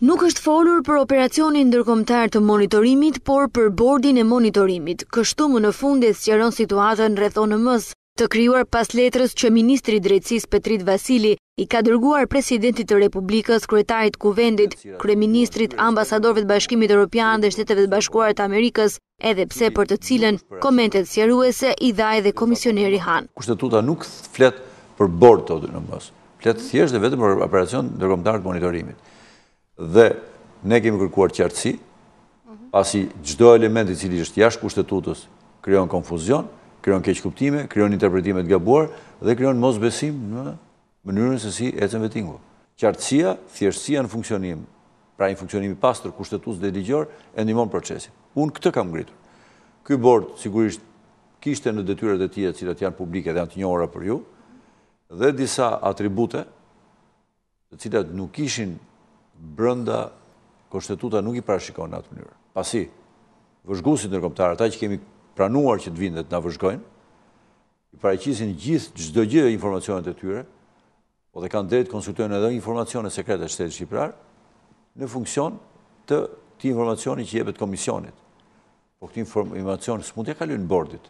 Nuk është folur për operacionin ndërkombëtar të monitorimit, por për bordin e monitorimit. Kështu më në fund e sqaron situatën rreth ONM-s, të krijuar pas letrës që ministri i drejtësisë Petrit Vasili i ka dërguar presidentit të Republikës, kryetarit kuvendit, kryeministrit, ambasadorëve të Bashkimit Evropian dhe Shteteve të Bashkuara të Amerikës, edhe pse për të cilën komentet sqaruese i dha edhe komisioneri Han. Kushtetuta nuk flet për bord të ONM-s, flet thjesht vetëm për operacion ndërkombëtar të monitorimit dhe ne kemi kërkuar qartësi, pasi gjdo elementi cili është jashtë kushtetutës, kryon konfuzion, kryon keqë kuptime, kryon interpretimet gabuar dhe kryon mos besim në mënyrën se si e të vetingu. Qartësia, thjeshtësia në funksionim, pra në funksionimi pas tër kushtetutës dhe ligjor, e njëmon procesin. Unë këtë kam ngritur. Këj bord, sigurisht, kishte në detyret e tjetë cilat janë publike dhe janë të një ora për ju, dhe disa atribute të cilat nuk ishin brënda konstituta nuk i parashikon në atë mënyrë. Pasi, vëzhgusit nërkomtarë, ta që kemi pranuar që të vindë dhe të nga vëzhgojnë, i parashikon gjithë gjithë gjithë informacionet e tyre, po dhe kanë dhejtë konsultojnë edhe informacionet sekret e shtetë shqipërar, në funksion të ti informacioni që jebet komisionit. Po këti informacion së mund të e në bordit,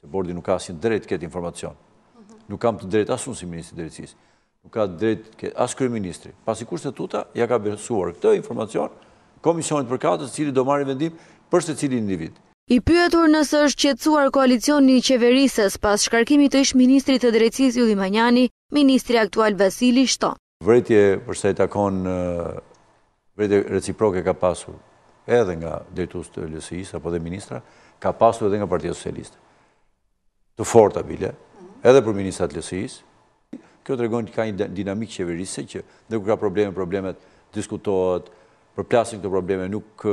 se bordi nuk asin drejt këtë informacion. Mhm. Nuk kam të drejt asun si Ministri drejtësisë nuk ka drejt asë kryeministri. Pasi kushtetuta, ja ka besuar këtë informacion komisionit përkatës cili do marri vendim për se cili individ. I pyetur nësë është qetsuar koalicioni i qeverises pas shkarkimit të ish ministri të drecis Juli Manjani, ministri aktual Vasili Shto. Vretje përse i takon, vretje reciproke ka pasu edhe nga drejtus të lësijis apo dhe ministra, ka pasu edhe nga partia socialiste. Të forta bile, edhe për ministrat lësijis, Kjo të regonë të ka një dinamikë qeverise që nuk ka probleme, problemet diskutohet, përplasin këto probleme nuk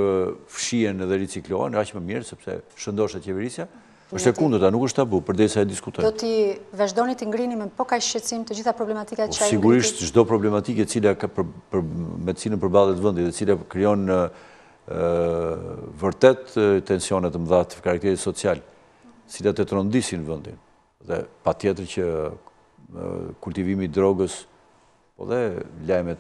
fshien dhe riciklohen, në ashtë më mirë, sepse shëndoshe qeverisja, po është e kundët, a nuk është tabu, për dhe sa e diskutohet. Do t'i vazhdoni të ngrini me poka i shqecim të gjitha problematikat po, që a i Sigurisht, gjdo problematike cilja ka për, për medicinën për vëndi dhe cilja kryon në vërtet tensionet të të karakterit social, cilja të trondisin vëndin. Dhe pa tjetër që kultivimi drogës, po dhe lajmet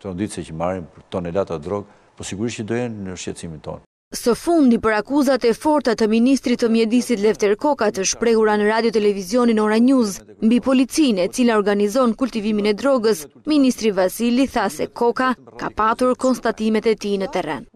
të rënditëse që marim për tonelata drogë, po sigurisht që dojen në shqecimin tonë. Së fundi për akuzat e forta të Ministrit të Mjedisit Lefter Koka të shpregura në Radio Televizionin Ora News, mbi policine cila organizon kultivimin e drogës, Ministri Vasili tha se Koka ka patur konstatimet e ti në teren.